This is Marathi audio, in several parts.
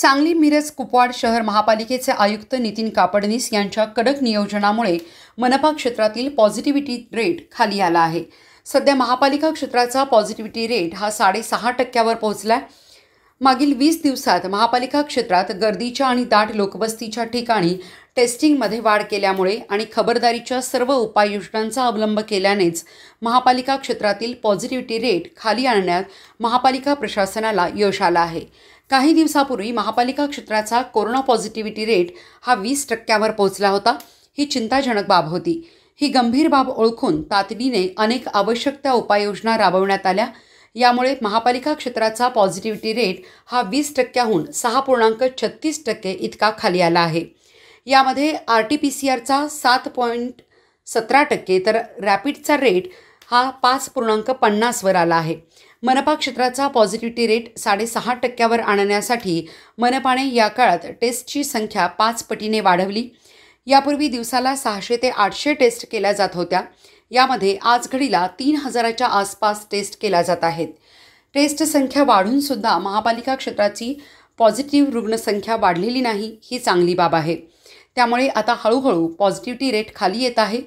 सांगली मिरज कुपवाड शहर महापालिकेचे आयुक्त नितीन कापडनीस यांच्या कडक नियोजनामुळे मनपा क्षेत्रातील पॉझिटिव्हिटी रेट खाली आला आहे सध्या महापालिका क्षेत्राचा पॉझिटिव्हिटी रेट हा साडेसहा टक्क्यावर पोहोचला आहे मागील वीस दिवसात महापालिका क्षेत्रात गर्दीच्या आणि दाट लोकवस्तीच्या ठिकाणी टेस्टिंगमध्ये वाढ केल्यामुळे आणि खबरदारीच्या सर्व उपाययोजनांचा अवलंब केल्यानेच महापालिका क्षेत्रातील पॉझिटिव्हिटी रेट खाली आणण्यात महापालिका प्रशासनाला यश आलं आहे काही दिवसापूर्वी महापालिका क्षेत्राचा कोरोना पॉझिटिव्हिटी रेट हा वीस टक्क्यावर पोहोचला होता ही चिंताजनक बाब होती ही गंभीर बाब ओळखून तातडीने अनेक आवश्यक त्या उपाययोजना राबवण्यात आल्या यामुळे महापालिका क्षेत्राचा पॉझिटिव्हिटी रेट हा वीस टक्क्याहून सहा पूर्णांक छत्तीस टक्के इतका खाली आला आहे यामध्ये आर टी पी सी आरचा सात पॉईंट सतरा टक्के तर रॅपिडचा रेट हा पाच पूर्णांक पन्नासवर आला आहे मनपा क्षेत्राचा पॉझिटिव्हिटी रेट साडेसहा टक्क्यावर आणण्यासाठी मनपाने या काळात टेस्टची संख्या पाच पटीने वाढवली यापूर्वी दिवसाला सहाशे ते आठशे टेस्ट केल्या जात होत्या यामध्ये आज घडीला तीन हजाराच्या आसपास टेस्ट केल्या जात आहेत टेस्ट संख्या वाढूनसुद्धा महापालिका क्षेत्राची पॉझिटिव्ह रुग्णसंख्या वाढलेली नाही ही चांगली बाब आहे त्यामुळे आता हळूहळू पॉझिटिव्हिटी रेट खाली येत आहे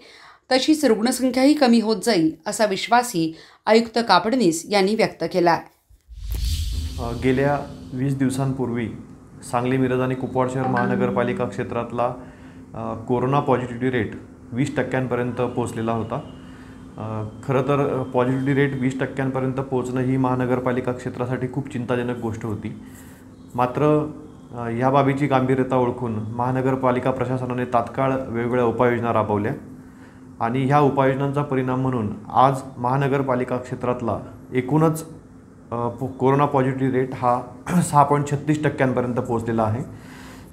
तशीच रुग्णसंख्याही कमी होत जाईल असा विश्वासही आयुक्त कापडणीस यांनी व्यक्त केला गेल्या वीस दिवसांपूर्वी सांगली मिरज आणि कुपवाड शहर महानगरपालिका क्षेत्रातला कोरोना पॉझिटिव्हिटी रेट वीस टक्क्यांपर्यंत पोहोचलेला होता खरं तर पॉझिटिव्हिटी रेट वीस टक्क्यांपर्यंत पोहोचणं ही महानगरपालिका क्षेत्रासाठी खूप चिंताजनक गोष्ट होती मात्र ह्या बाबीची गांभीर्यता ओळखून महानगरपालिका प्रशासनाने तात्काळ वेगवेगळ्या उपाययोजना राबवल्या आणि ह्या उपाययोजनांचा परिणाम म्हणून आज महानगरपालिका क्षेत्रातला एकूणच कोरोना पॉझिटिव्ह रेट हा सहा पॉईंट छत्तीस टक्क्यांपर्यंत पोहोचलेला आहे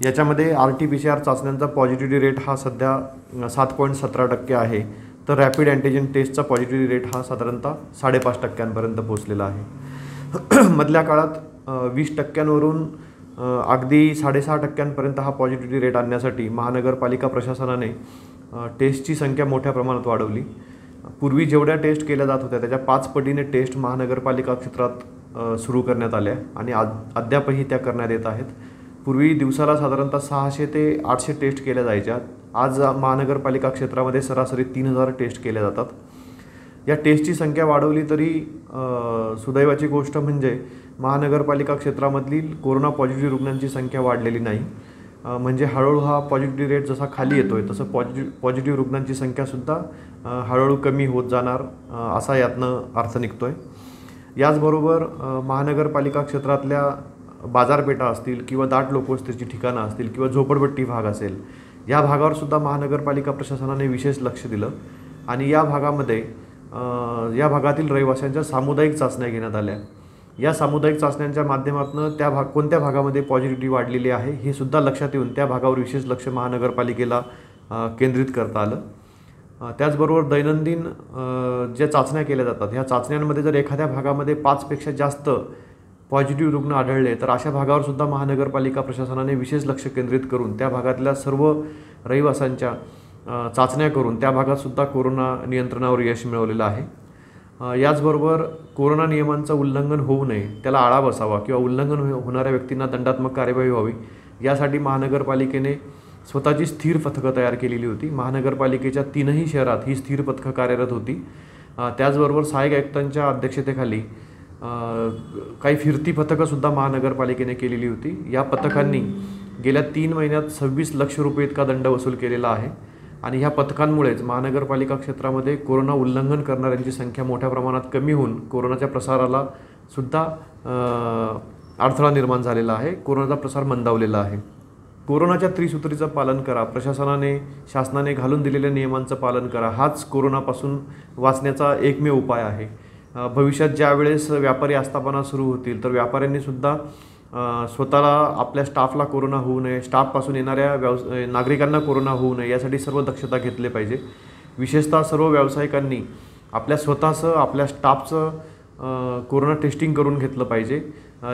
याच्यामध्ये R T P C R चाचण्यांचा पॉझिटिव्ह रेट हा सध्या सात पॉईंट सतरा टक्के आहे तर रॅपिड अँटीजेन टेस्टचा पॉझिटिव्हिटी रेट हा साधारणतः साडेपाच टक्क्यांपर्यंत पोहोचलेला आहे मधल्या काळात वीस टक्क्यांवरून अगदी साडेसहा टक्क्यांपर्यंत हा पॉझिटिव्हिटी रेट आणण्यासाठी महानगरपालिका प्रशासनाने टेस्टची संख्या मोठ्या प्रमाणात वाढवली पूर्वी जेवढ्या टेस्ट केल्या जात होत्या त्याच्या पाच पटीने टेस्ट महानगरपालिका क्षेत्रात सुरू करण्यात आल्या आणि अद्यापही त्या करण्यात येत आहेत पूर्वी दिवसाला साधारणतः सहाशे ते आठशे टेस्ट केल्या जायच्या आज महानगरपालिका क्षेत्रामध्ये सरासरी तीन हजार टेस्ट केल्या जातात या टेस्टची संख्या वाढवली तरी सुदैवाची गोष्ट म्हणजे महानगरपालिका क्षेत्रामधील कोरोना पॉझिटिव्ह रुग्णांची संख्या वाढलेली नाही म्हणजे हळूहळू हा पॉझिटिव्ह रेट जसा खाली येतो आहे तसं पॉझिटिव्ह पॉझिटिव्ह रुग्णांची संख्यासुद्धा हळूहळू कमी होत जाणार असा यातनं अर्थ निघतो आहे याचबरोबर महानगरपालिका क्षेत्रातल्या बाजारपेठा असतील किंवा दाट लोकवस्तीची ठिकाणं असतील किंवा झोपडपट्टी भाग असेल या भागावरसुद्धा महानगरपालिका प्रशासनाने विशेष लक्ष दिलं आणि या भागामध्ये या भागातील रहिवाशांच्या सामुदायिक चाचण्या घेण्यात आल्या या सामुदायिक चाचण्यांच्या माध्यमातून त्या भाग कोणत्या भागामध्ये पॉझिटिव्हिटी वाढलेली आहे हे सुद्धा लक्षात येऊन त्या भागावर विशेष लक्ष महानगरपालिकेला केंद्रित करता आलं त्याचबरोबर दैनंदिन ज्या चाचण्या केल्या जातात ह्या चाचण्यांमध्ये जर एखाद्या भागामध्ये पाचपेक्षा जास्त पॉझिटिव्ह रुग्ण आढळले तर अशा भागावर सुद्धा महानगरपालिका प्रशासनाने विशेष लक्ष केंद्रित करून त्या भागातल्या सर्व रहिवाशांच्या चाचण्या करून त्या भागातसुद्धा कोरोना नियंत्रणावर यश मिळवलेलं आहे याचबरोबर कोरोना नियमांचं उल्लंघन होऊ नये त्याला आळा बसावा किंवा उल्लंघन हो-, होणाऱ्या व्यक्तींना दंडात्मक कार्यवाही व्हावी यासाठी महानगरपालिकेने स्वतःची स्थिर पथकं तयार केलेली होती महानगरपालिकेच्या तीनही शहरात ही स्थिर पथकं कार्यरत होती त्याचबरोबर सहाय्यक आयुक्तांच्या अध्यक्षतेखाली काही फिरती पथकंसुद्धा महानगरपालिकेने केलेली होती या पथकांनी गेल्या तीन महिन्यात सव्वीस लक्ष रुपये इतका दंड वसूल केलेला आहे आणि ह्या पथकांमुळेच महानगरपालिका क्षेत्रामध्ये कोरोना उल्लंघन करणाऱ्यांची संख्या मोठ्या प्रमाणात कमी होऊन कोरोनाच्या प्रसाराला सुद्धा अडथळा निर्माण झालेला आहे कोरोनाचा प्रसार मंदावलेला आहे कोरोनाच्या त्रिसूत्रीचं पालन करा प्रशासनाने शासनाने घालून दिलेल्या नियमांचं पालन करा हाच कोरोनापासून वाचण्याचा एकमेव उपाय आहे भविष्यात ज्या वेळेस व्यापारी आस्थापना सुरू होतील तर व्यापाऱ्यांनीसुद्धा स्वतःला आपल्या स्टाफला कोरोना होऊ नये स्टाफपासून येणाऱ्या व्यवस नागरिकांना कोरोना होऊ नये यासाठी सर्व दक्षता घेतली पाहिजे विशेषतः सर्व व्यावसायिकांनी आपल्या स्वतःचं आपल्या स्टाफचं कोरोना टेस्टिंग करून घेतलं पाहिजे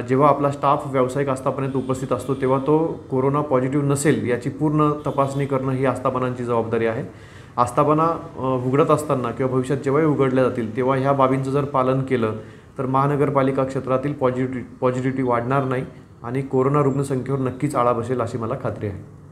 जेव्हा आपला स्टाफ व्यावसायिक आस्थापनेत उपस्थित असतो तेव्हा तो कोरोना पॉझिटिव्ह नसेल याची पूर्ण तपासणी करणं ही आस्थापनांची जबाबदारी आहे आस्थापना उघडत असताना किंवा भविष्यात जेव्हाही उघडल्या जातील तेव्हा ह्या बाबींचं जर पालन केलं तर महानगरपालिका क्षेत्रातील पॉझिटिव्ह पॉझिटिव्हिटी वाढणार नाही आणि कोरोना रुग्णसंख्येवर नक्कीच आळा बसेल अशी मला खात्री आहे